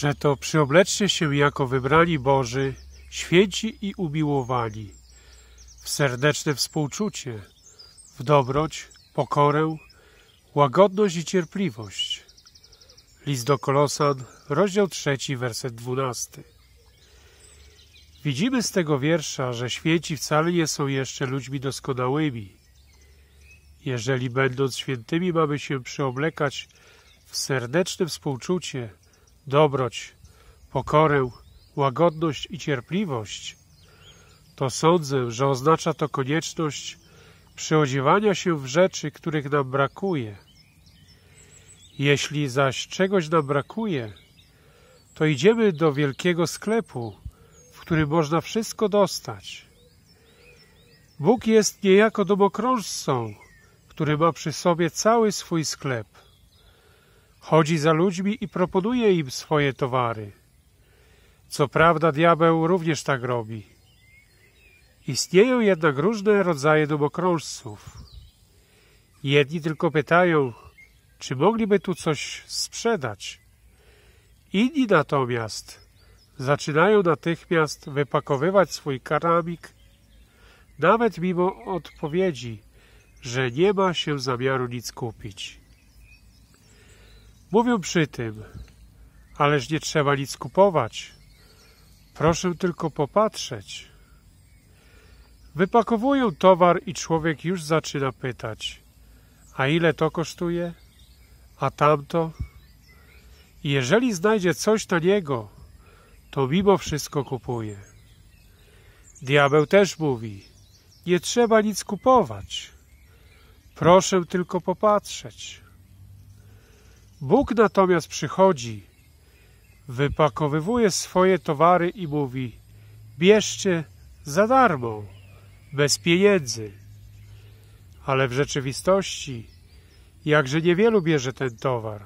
Przeto przyobleczcie się jako wybrali Boży, święci i umiłowani, w serdeczne współczucie, w dobroć, pokorę, łagodność i cierpliwość. List do Kolosan, rozdział 3, werset 12. Widzimy z tego wiersza, że święci wcale nie są jeszcze ludźmi doskonałymi. Jeżeli będąc świętymi mamy się przyoblekać w serdeczne współczucie, dobroć, pokorę, łagodność i cierpliwość, to sądzę, że oznacza to konieczność przyodziewania się w rzeczy, których nam brakuje. Jeśli zaś czegoś nam brakuje, to idziemy do wielkiego sklepu, w którym można wszystko dostać. Bóg jest niejako domokrążcą, który ma przy sobie cały swój sklep. Chodzi za ludźmi i proponuje im swoje towary. Co prawda diabeł również tak robi. Istnieją jednak różne rodzaje domokrążców. Jedni tylko pytają, czy mogliby tu coś sprzedać. Inni natomiast zaczynają natychmiast wypakowywać swój karabik, nawet mimo odpowiedzi, że nie ma się zamiaru nic kupić. Mówił przy tym, ależ nie trzeba nic kupować. Proszę tylko popatrzeć. Wypakowują towar i człowiek już zaczyna pytać. A ile to kosztuje? A tamto? I jeżeli znajdzie coś niego, to mimo wszystko kupuje. Diabeł też mówi, nie trzeba nic kupować. Proszę tylko popatrzeć. Bóg natomiast przychodzi, wypakowywuje swoje towary i mówi bierzcie za darmo, bez pieniędzy. Ale w rzeczywistości jakże niewielu bierze ten towar.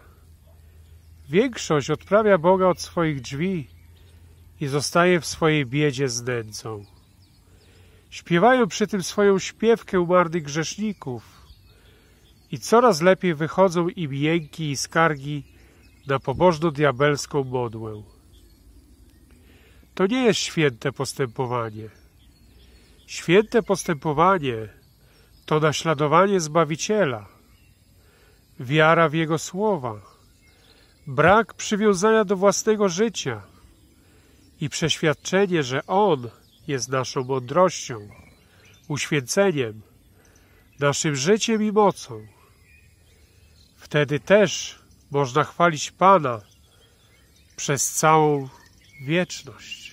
Większość odprawia Boga od swoich drzwi i zostaje w swojej biedzie z nędzą. Śpiewają przy tym swoją śpiewkę umarłych grzeszników, i coraz lepiej wychodzą im jęki i skargi na pobożno-diabelską modłę. To nie jest święte postępowanie. Święte postępowanie to naśladowanie Zbawiciela, wiara w Jego słowa, brak przywiązania do własnego życia i przeświadczenie, że On jest naszą mądrością, uświęceniem, naszym życiem i mocą. Wtedy też można chwalić Pana przez całą wieczność.